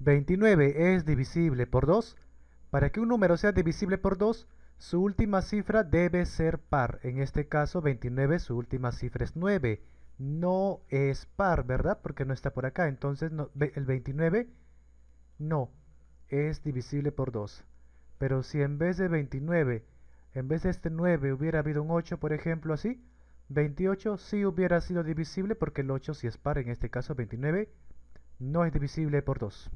29 es divisible por 2. Para que un número sea divisible por 2, su última cifra debe ser par. En este caso, 29, su última cifra es 9. No es par, ¿verdad? Porque no está por acá. Entonces, el 29 no es divisible por 2. Pero si en vez de 29, en vez de este 9 hubiera habido un 8, por ejemplo, así, 28 sí hubiera sido divisible porque el 8 sí es par, en este caso 29, no es divisible por 2.